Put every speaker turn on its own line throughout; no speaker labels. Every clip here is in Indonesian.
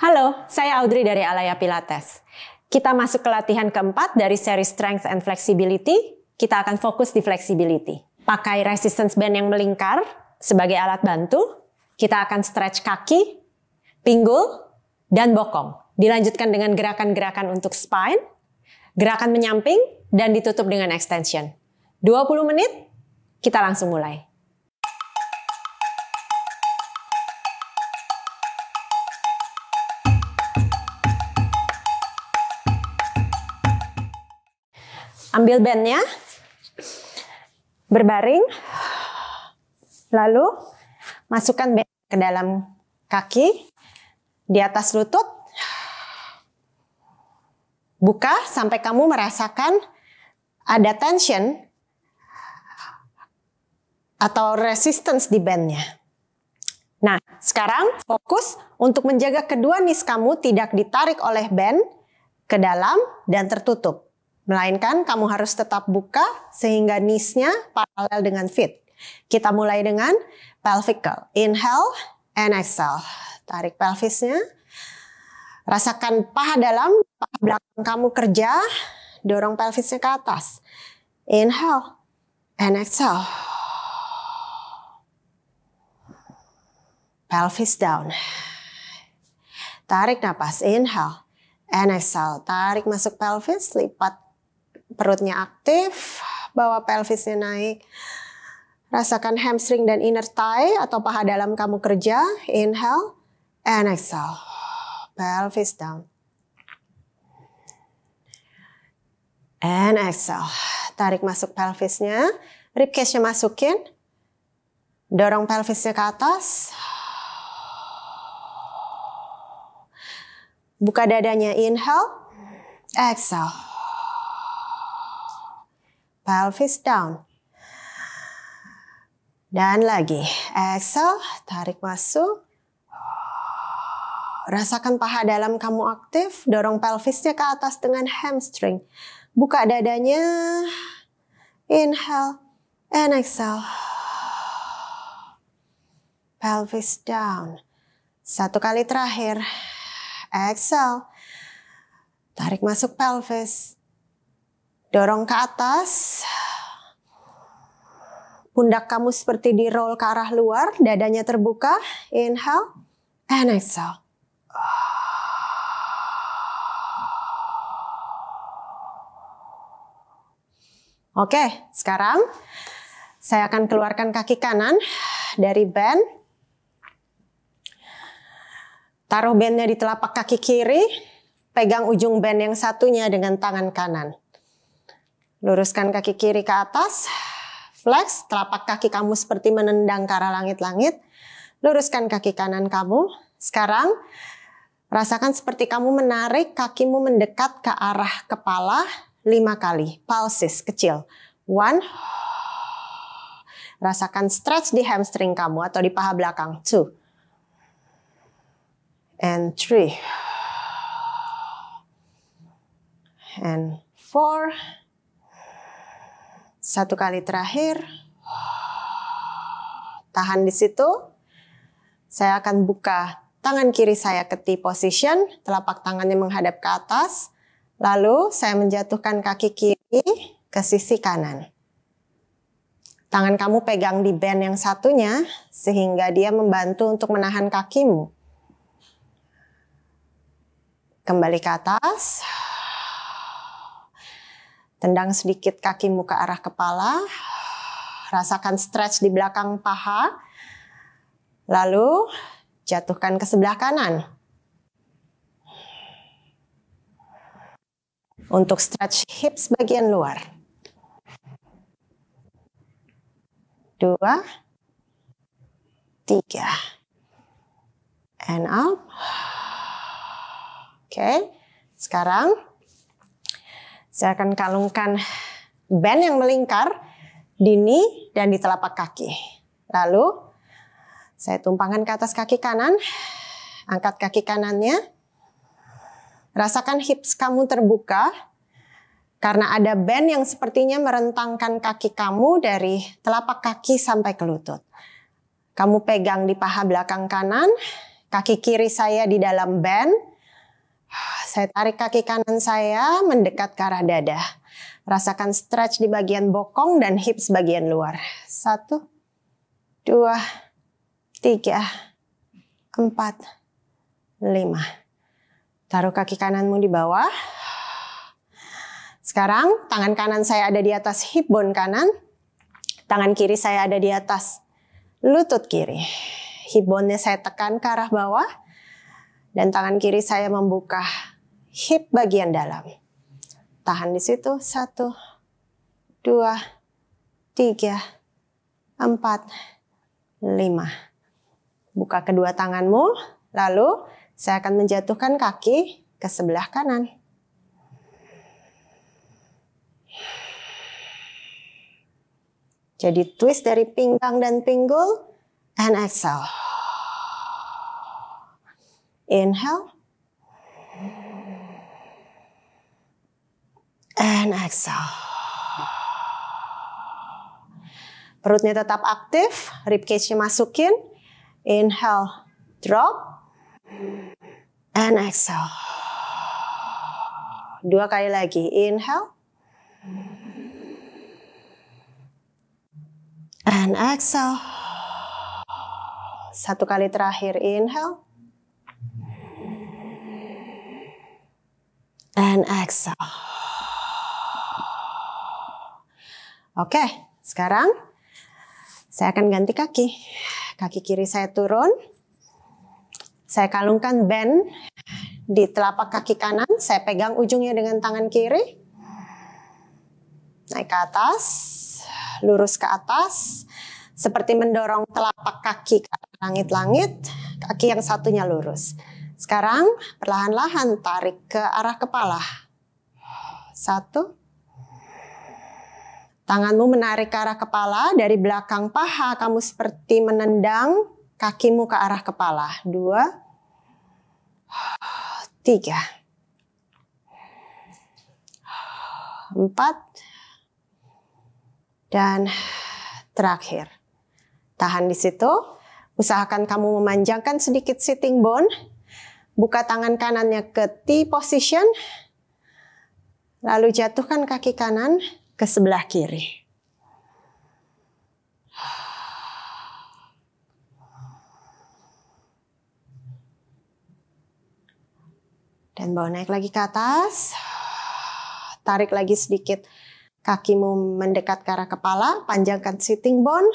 Halo, saya Audrey dari Alaya Pilates. Kita masuk ke latihan keempat dari seri Strength and Flexibility. Kita akan fokus di flexibility. Pakai resistance band yang melingkar sebagai alat bantu. Kita akan stretch kaki, pinggul, dan bokong. Dilanjutkan dengan gerakan-gerakan untuk spine, gerakan menyamping, dan ditutup dengan extension. 20 menit, kita langsung mulai. ambil bandnya, berbaring, lalu masukkan band ke dalam kaki, di atas lutut, buka sampai kamu merasakan ada tension atau resistance di bandnya. Nah, sekarang fokus untuk menjaga kedua nis kamu tidak ditarik oleh band ke dalam dan tertutup. Melainkan kamu harus tetap buka sehingga nisnya paralel dengan feet. Kita mulai dengan pelvic curl. Inhale and exhale. Tarik pelvisnya. Rasakan paha dalam, paha belakang kamu kerja. Dorong pelvisnya ke atas. Inhale and exhale. Pelvis down. Tarik nafas. inhale and exhale. Tarik masuk pelvis, lipat perutnya aktif, bawa pelvisnya naik. Rasakan hamstring dan inner thigh atau paha dalam kamu kerja. Inhale and exhale. Pelvis down. And exhale. Tarik masuk pelvisnya. Ribcage-nya masukin. Dorong pelvisnya ke atas. Buka dadanya. Inhale. Exhale pelvis down. Dan lagi, exhale, tarik masuk. Rasakan paha dalam kamu aktif, dorong pelvisnya ke atas dengan hamstring. Buka dadanya, inhale, and exhale. Pelvis down. Satu kali terakhir, exhale. Tarik masuk pelvis, Dorong ke atas. Pundak kamu seperti di roll ke arah luar, dadanya terbuka. Inhale and exhale. Oke, sekarang saya akan keluarkan kaki kanan dari band. Taruh bandnya di telapak kaki kiri, pegang ujung band yang satunya dengan tangan kanan. Luruskan kaki kiri ke atas. Flex telapak kaki kamu seperti menendang ke arah langit-langit. Luruskan kaki kanan kamu. Sekarang rasakan seperti kamu menarik kakimu mendekat ke arah kepala lima kali. Pulses kecil. One. Rasakan stretch di hamstring kamu atau di paha belakang. Two. And three. And four. Satu kali terakhir, tahan di situ. Saya akan buka tangan kiri saya ke T position, telapak tangannya menghadap ke atas. Lalu saya menjatuhkan kaki kiri ke sisi kanan. Tangan kamu pegang di band yang satunya sehingga dia membantu untuk menahan kakimu. Kembali ke atas. Tendang sedikit kakimu ke arah kepala. Rasakan stretch di belakang paha. Lalu jatuhkan ke sebelah kanan. Untuk stretch hips bagian luar. Dua, tiga. And up. Oke, okay. sekarang saya akan kalungkan band yang melingkar di ini dan di telapak kaki. Lalu saya tumpangkan ke atas kaki kanan, angkat kaki kanannya. Rasakan hips kamu terbuka karena ada band yang sepertinya merentangkan kaki kamu dari telapak kaki sampai ke lutut. Kamu pegang di paha belakang kanan, kaki kiri saya di dalam band, saya tarik kaki kanan saya mendekat ke arah dada. Rasakan stretch di bagian bokong dan hips bagian luar. Satu, dua, tiga, empat, lima. Taruh kaki kananmu di bawah. Sekarang tangan kanan saya ada di atas hip bone kanan. Tangan kiri saya ada di atas lutut kiri. Hip bone-nya saya tekan ke arah bawah dan tangan kiri saya membuka hip bagian dalam. Tahan di situ, satu, dua, tiga, empat, lima. Buka kedua tanganmu, lalu saya akan menjatuhkan kaki ke sebelah kanan. Jadi twist dari pinggang dan pinggul, and exhale. Inhale. And exhale. Perutnya tetap aktif, ribcage-nya masukin. Inhale, drop. And exhale. Dua kali lagi. Inhale. And exhale. Satu kali terakhir. Inhale. and exhale. Oke, sekarang saya akan ganti kaki. Kaki kiri saya turun. Saya kalungkan band di telapak kaki kanan. Saya pegang ujungnya dengan tangan kiri. Naik ke atas. Lurus ke atas. Seperti mendorong telapak kaki ke langit-langit. Kaki yang satunya lurus. Sekarang perlahan-lahan tarik ke arah kepala. Satu. Tanganmu menarik ke arah kepala dari belakang paha. Kamu seperti menendang kakimu ke arah kepala. Dua. Tiga. Empat. Dan terakhir. Tahan di situ. Usahakan kamu memanjangkan sedikit sitting bone buka tangan kanannya ke T position, lalu jatuhkan kaki kanan ke sebelah kiri. Dan bawa naik lagi ke atas. Tarik lagi sedikit. Kakimu mendekat ke arah kepala. Panjangkan sitting bone.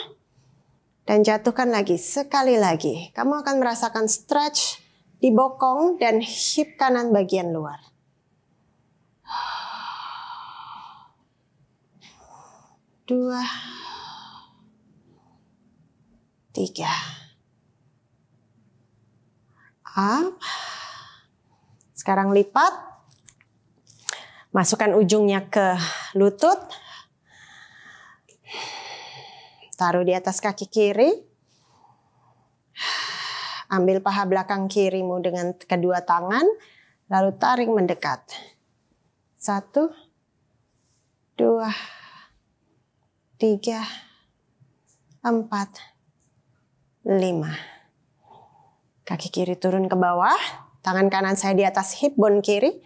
Dan jatuhkan lagi. Sekali lagi. Kamu akan merasakan stretch di bokong dan hip kanan bagian luar. Dua, tiga, up. Sekarang lipat, masukkan ujungnya ke lutut, taruh di atas kaki kiri, Ambil paha belakang kirimu dengan kedua tangan, lalu tarik mendekat. Satu, dua, tiga, empat, lima. Kaki kiri turun ke bawah, tangan kanan saya di atas hip bone kiri,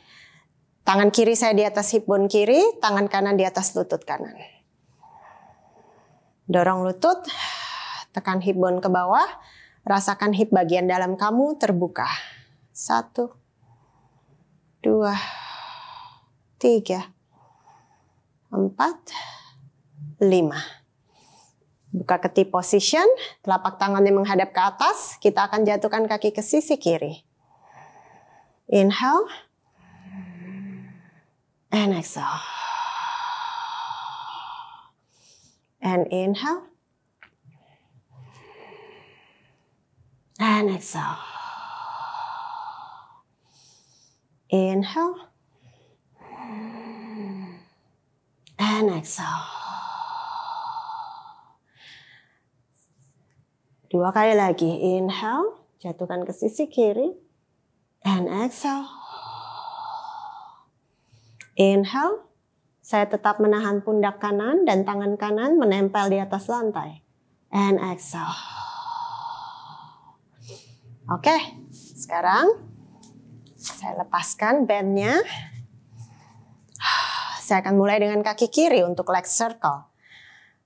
tangan kiri saya di atas hip bone kiri, tangan kanan di atas lutut kanan. Dorong lutut, tekan hip bone ke bawah, Rasakan hip bagian dalam kamu terbuka. Satu, dua, tiga, empat, lima. Buka keti position, telapak tangannya menghadap ke atas. Kita akan jatuhkan kaki ke sisi kiri. Inhale. And exhale. And inhale. and exhale. Inhale and exhale. Dua kali lagi. Inhale, jatuhkan ke sisi kiri. And exhale. Inhale, saya tetap menahan pundak kanan dan tangan kanan menempel di atas lantai. And exhale. Oke, sekarang saya lepaskan bandnya. Saya akan mulai dengan kaki kiri untuk leg circle.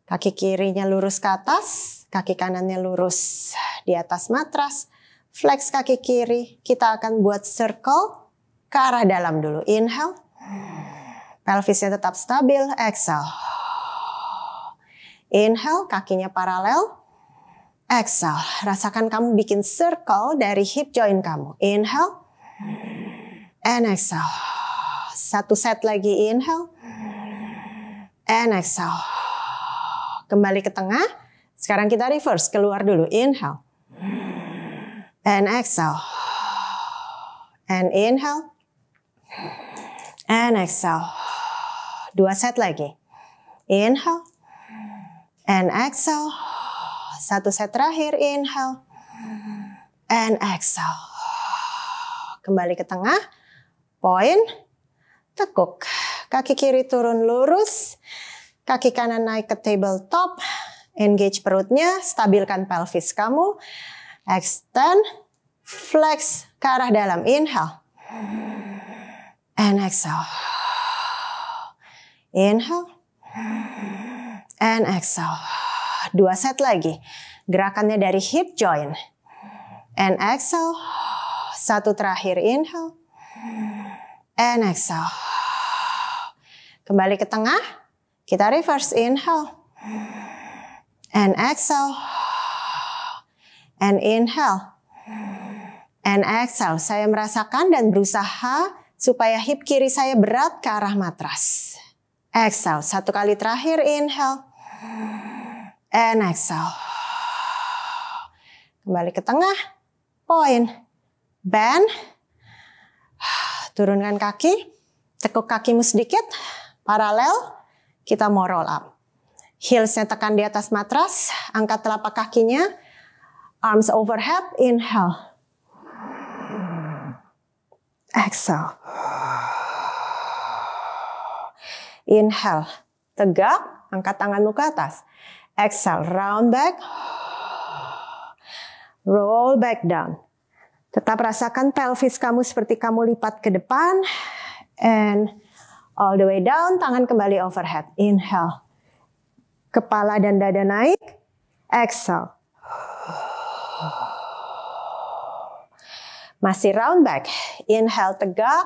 Kaki kirinya lurus ke atas, kaki kanannya lurus di atas matras. Flex kaki kiri, kita akan buat circle ke arah dalam dulu. Inhale, pelvisnya tetap stabil. Exhale. Inhale, kakinya paralel. Exhale, rasakan kamu bikin circle dari hip joint kamu. Inhale, and exhale. Satu set lagi inhale, and exhale. Kembali ke tengah. Sekarang kita reverse, keluar dulu. Inhale, and exhale. And inhale, and exhale. Dua set lagi. Inhale, and exhale satu set terakhir, inhale. And exhale. Kembali ke tengah. Point. Tekuk. Kaki kiri turun lurus. Kaki kanan naik ke tabletop. Engage perutnya. Stabilkan pelvis kamu. Extend. Flex ke arah dalam. Inhale. And exhale. Inhale. And exhale dua set lagi. Gerakannya dari hip joint. And exhale. Satu terakhir inhale. And exhale. Kembali ke tengah. Kita reverse inhale. And exhale. And inhale. And exhale. Saya merasakan dan berusaha supaya hip kiri saya berat ke arah matras. Exhale. Satu kali terakhir inhale and exhale. Kembali ke tengah, point, bend, turunkan kaki, tekuk kakimu sedikit, paralel, kita mau roll up. Heelsnya tekan di atas matras, angkat telapak kakinya, arms overhead, inhale. Exhale. Inhale, tegak, angkat tanganmu ke atas. Exhale, round back. Roll back down. Tetap rasakan pelvis kamu seperti kamu lipat ke depan. And all the way down, tangan kembali overhead. Inhale. Kepala dan dada naik. Exhale. Masih round back. Inhale tegak.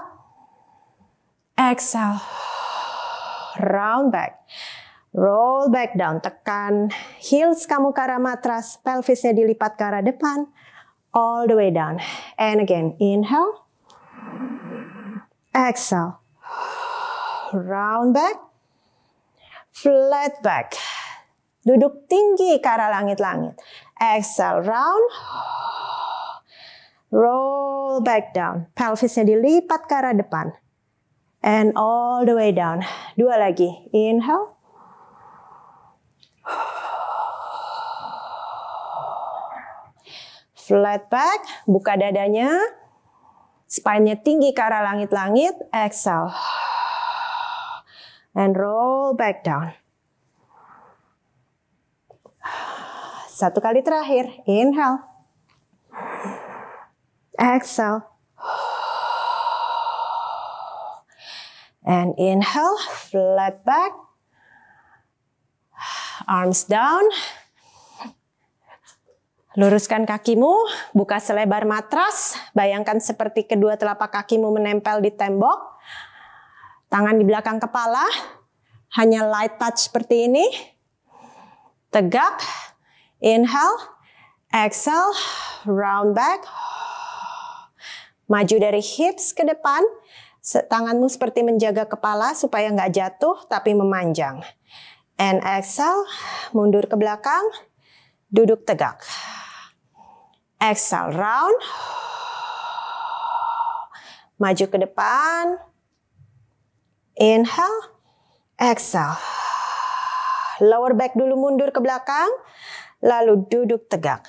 Exhale. Round back. Roll back down, tekan heels kamu ke arah matras, pelvisnya dilipat ke arah depan, all the way down. And again, inhale, exhale, round back, flat back. Duduk tinggi ke arah langit-langit. Exhale, round. Roll back down. Pelvisnya dilipat ke arah depan. And all the way down. Dua lagi. Inhale. Flat back, buka dadanya. Spine-nya tinggi ke arah langit-langit. Exhale. And roll back down. Satu kali terakhir. Inhale. Exhale. And inhale, flat back, arms down, Luruskan kakimu, buka selebar matras, bayangkan seperti kedua telapak kakimu menempel di tembok. Tangan di belakang kepala, hanya light touch seperti ini. Tegak, inhale, exhale, round back. Maju dari hips ke depan, tanganmu seperti menjaga kepala supaya nggak jatuh tapi memanjang. And exhale, mundur ke belakang, duduk tegak. Exhale, round. Maju ke depan. Inhale. Exhale. Lower back dulu mundur ke belakang. Lalu duduk tegak.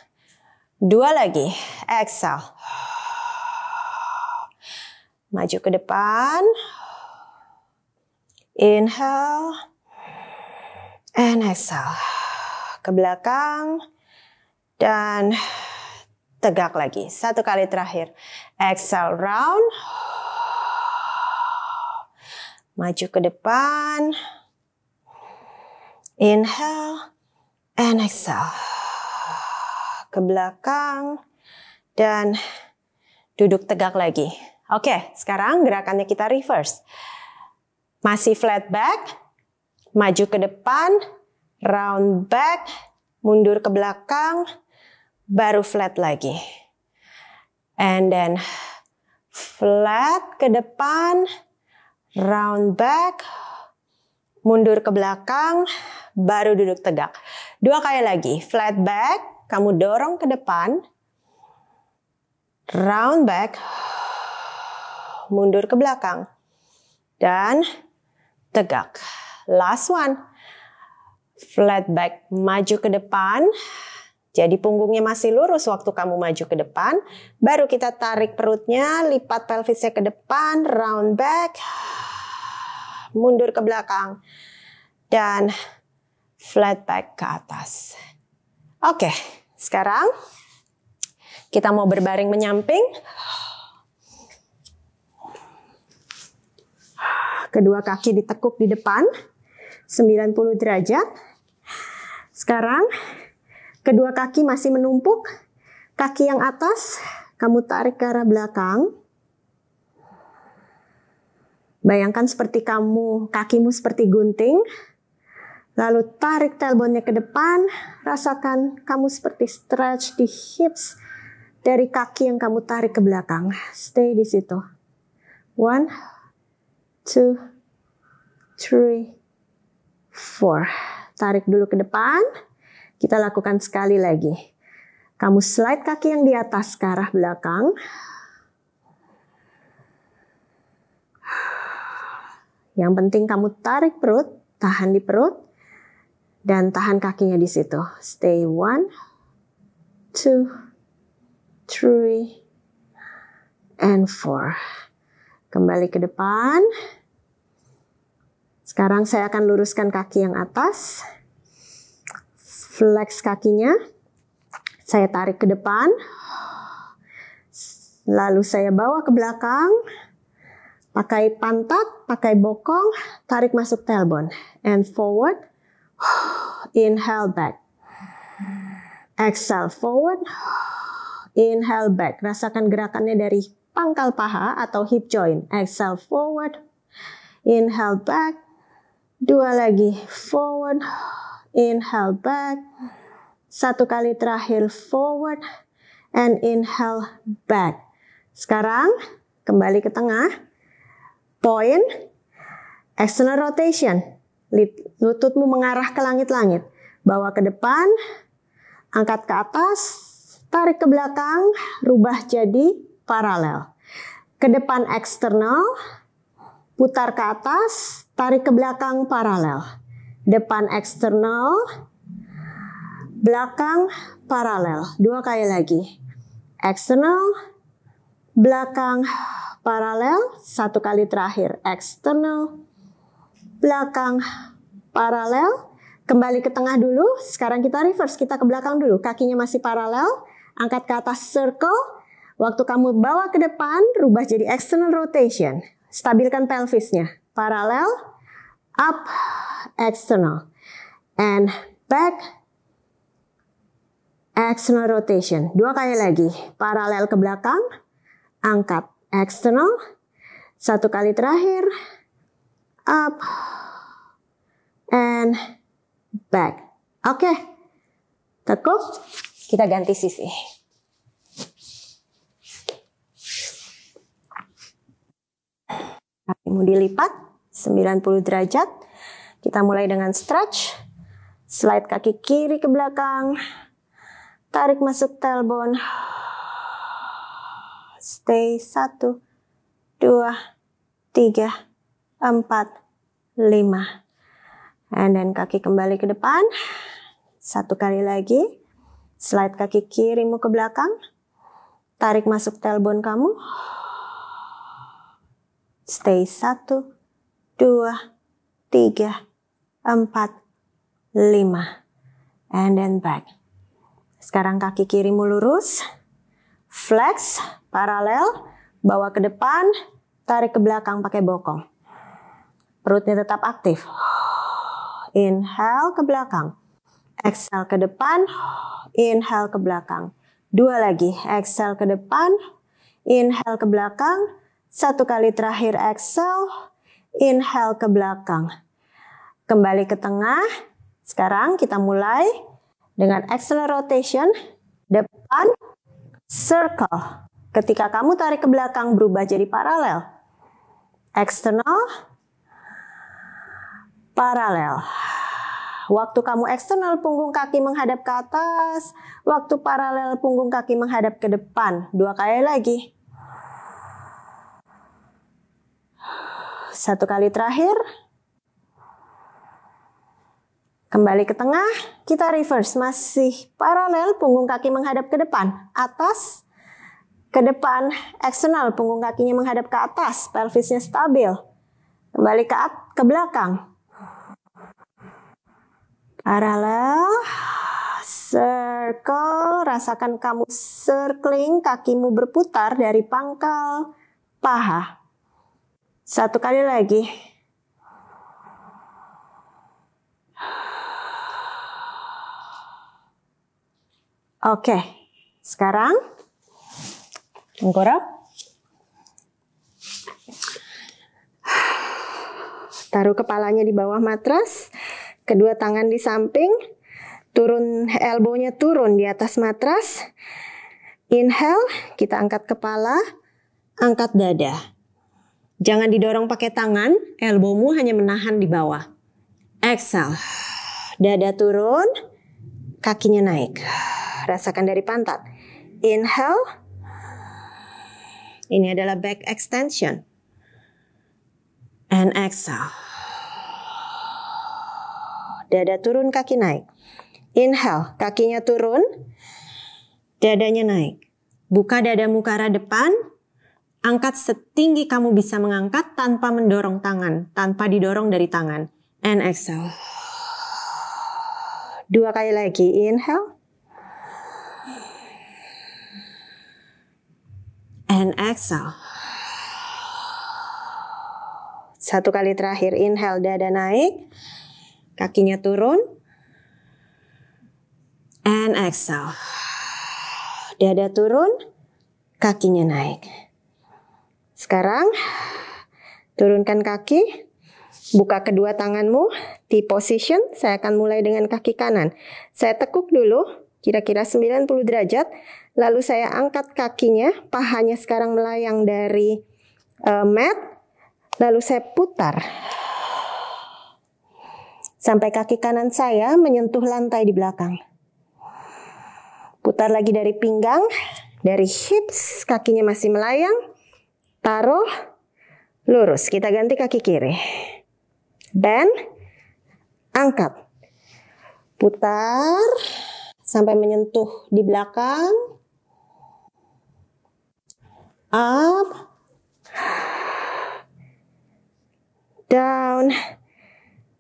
Dua lagi. Exhale. Maju ke depan. Inhale. And exhale. Ke belakang. Dan tegak lagi. Satu kali terakhir. Exhale round. Maju ke depan. Inhale and exhale. Ke belakang dan duduk tegak lagi. Oke, sekarang gerakannya kita reverse. Masih flat back, maju ke depan, round back, mundur ke belakang, baru flat lagi. And then flat ke depan, round back, mundur ke belakang, baru duduk tegak. Dua kali lagi, flat back, kamu dorong ke depan, round back, mundur ke belakang, dan tegak. Last one, flat back, maju ke depan, jadi punggungnya masih lurus waktu kamu maju ke depan. Baru kita tarik perutnya, lipat pelvisnya ke depan, round back, mundur ke belakang. Dan flat back ke atas. Oke, sekarang kita mau berbaring menyamping. Kedua kaki ditekuk di depan 90 derajat. Sekarang Kedua kaki masih menumpuk. Kaki yang atas kamu tarik ke arah belakang. Bayangkan seperti kamu, kakimu seperti gunting. Lalu tarik tailbone-nya ke depan, rasakan kamu seperti stretch di hips dari kaki yang kamu tarik ke belakang. Stay di situ. One, two, three, four. Tarik dulu ke depan. Kita lakukan sekali lagi. Kamu slide kaki yang di atas ke arah belakang. Yang penting kamu tarik perut, tahan di perut, dan tahan kakinya di situ. Stay one, two, three, and four. Kembali ke depan. Sekarang saya akan luruskan kaki yang atas flex kakinya. Saya tarik ke depan. Lalu saya bawa ke belakang. Pakai pantat, pakai bokong, tarik masuk tailbone. And forward. Inhale back. Exhale forward. Inhale back. Rasakan gerakannya dari pangkal paha atau hip joint. Exhale forward. Inhale back. Dua lagi. Forward inhale back, satu kali terakhir forward, and inhale back. Sekarang kembali ke tengah, point, external rotation, lututmu mengarah ke langit-langit, bawa ke depan, angkat ke atas, tarik ke belakang, rubah jadi paralel. Ke depan eksternal, putar ke atas, tarik ke belakang paralel depan eksternal, belakang paralel. Dua kali lagi. Eksternal, belakang paralel, satu kali terakhir. Eksternal, belakang paralel, kembali ke tengah dulu. Sekarang kita reverse, kita ke belakang dulu. Kakinya masih paralel, angkat ke atas circle. Waktu kamu bawa ke depan, rubah jadi external rotation. Stabilkan pelvisnya. Paralel, up external and back external rotation. Dua kali lagi, paralel ke belakang, angkat external, satu kali terakhir, up and back. Oke, okay. tekuk, kita ganti sisi. mau dilipat, 90 derajat. Kita mulai dengan stretch. Slide kaki kiri ke belakang. Tarik masuk tailbone. Stay 1, 2, 3, 4, 5. And then kaki kembali ke depan. Satu kali lagi. Slide kaki kirimu ke belakang. Tarik masuk tailbone kamu. Stay 1, 2, 3, 4, 5. And then back. Sekarang kaki kirimu lurus. Flex, paralel, bawa ke depan, tarik ke belakang pakai bokong. Perutnya tetap aktif. Inhale ke belakang. Exhale ke depan. Inhale ke belakang. Dua lagi. Exhale ke depan. Inhale ke belakang. Satu kali terakhir exhale Inhale ke belakang. Kembali ke tengah. Sekarang kita mulai dengan external rotation. Depan, circle. Ketika kamu tarik ke belakang berubah jadi paralel. External, paralel. Waktu kamu eksternal punggung kaki menghadap ke atas, waktu paralel punggung kaki menghadap ke depan. Dua kali lagi. Satu kali terakhir. Kembali ke tengah, kita reverse. Masih paralel, punggung kaki menghadap ke depan. Atas, ke depan, eksternal, punggung kakinya menghadap ke atas, pelvisnya stabil. Kembali ke, at ke belakang. Paralel, circle, rasakan kamu circling, kakimu berputar dari pangkal paha. Satu kali lagi. Oke, sekarang tengkurap. Taruh kepalanya di bawah matras, kedua tangan di samping, turun elbownya turun di atas matras. Inhale, kita angkat kepala, angkat dada. Jangan didorong pakai tangan, elbowmu hanya menahan di bawah. Exhale. Dada turun, kakinya naik. Rasakan dari pantat. Inhale. Ini adalah back extension. And exhale. Dada turun, kaki naik. Inhale, kakinya turun. Dadanya naik. Buka dada mukara arah depan, Angkat setinggi kamu bisa mengangkat tanpa mendorong tangan, tanpa didorong dari tangan. And exhale. Dua kali lagi, inhale. And exhale. Satu kali terakhir, inhale, dada naik. Kakinya turun. And exhale. Dada turun, kakinya naik. Sekarang turunkan kaki, buka kedua tanganmu, Di position. Saya akan mulai dengan kaki kanan. Saya tekuk dulu kira-kira 90 derajat, lalu saya angkat kakinya, pahanya sekarang melayang dari uh, mat, lalu saya putar sampai kaki kanan saya menyentuh lantai di belakang. Putar lagi dari pinggang, dari hips, kakinya masih melayang taruh lurus. Kita ganti kaki kiri. Dan angkat. Putar sampai menyentuh di belakang. Up. Down.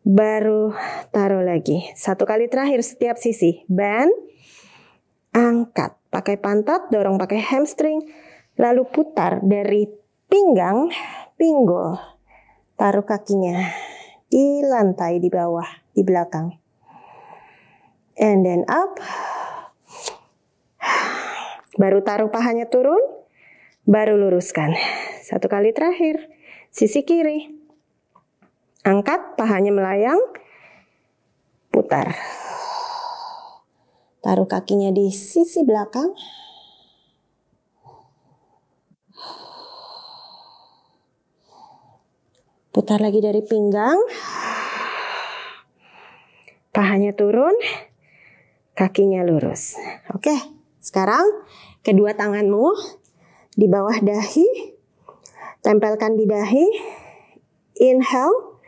Baru taruh lagi. Satu kali terakhir setiap sisi. Bend. Angkat. Pakai pantat, dorong pakai hamstring. Lalu putar dari pinggang, pinggul. Taruh kakinya di lantai di bawah, di belakang. And then up. Baru taruh pahanya turun, baru luruskan. Satu kali terakhir, sisi kiri. Angkat, pahanya melayang, putar. Taruh kakinya di sisi belakang, Putar lagi dari pinggang. Pahanya turun, kakinya lurus. Oke, sekarang kedua tanganmu di bawah dahi. Tempelkan di dahi. Inhale,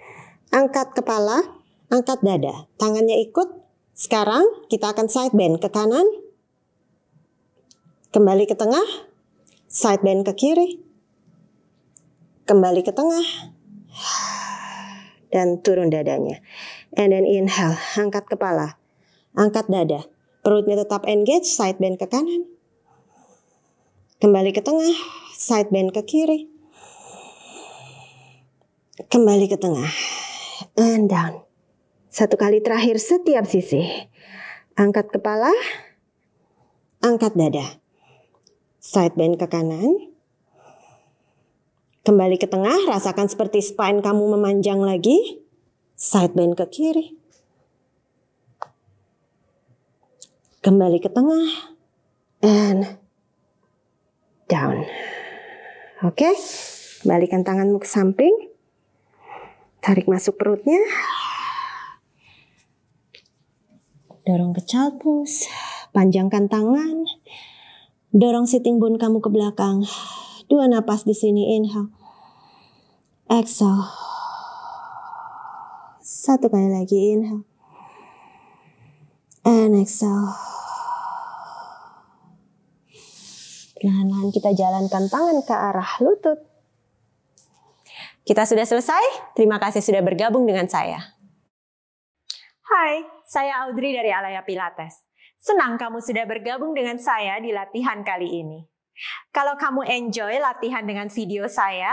angkat kepala, angkat dada. Tangannya ikut. Sekarang kita akan side bend ke kanan. Kembali ke tengah. Side bend ke kiri. Kembali ke tengah dan turun dadanya. And then inhale, angkat kepala. Angkat dada. Perutnya tetap engage, side bend ke kanan. Kembali ke tengah, side bend ke kiri. Kembali ke tengah. And down. Satu kali terakhir setiap sisi. Angkat kepala, angkat dada. Side bend ke kanan, Kembali ke tengah, rasakan seperti spine kamu memanjang lagi. Side bend ke kiri. Kembali ke tengah. And down. Oke, okay? balikan tanganmu ke samping. Tarik masuk perutnya. Dorong ke calpus. Panjangkan tangan. Dorong sitting bone kamu ke belakang. Dua napas di sini, inhale. Exhale. Satu kali lagi inhale. And exhale. Perlahan-lahan kita jalankan tangan ke arah lutut. Kita sudah selesai. Terima kasih sudah bergabung dengan saya. Hai, saya Audrey dari Alaya Pilates. Senang kamu sudah bergabung dengan saya di latihan kali ini. Kalau kamu enjoy latihan dengan video saya,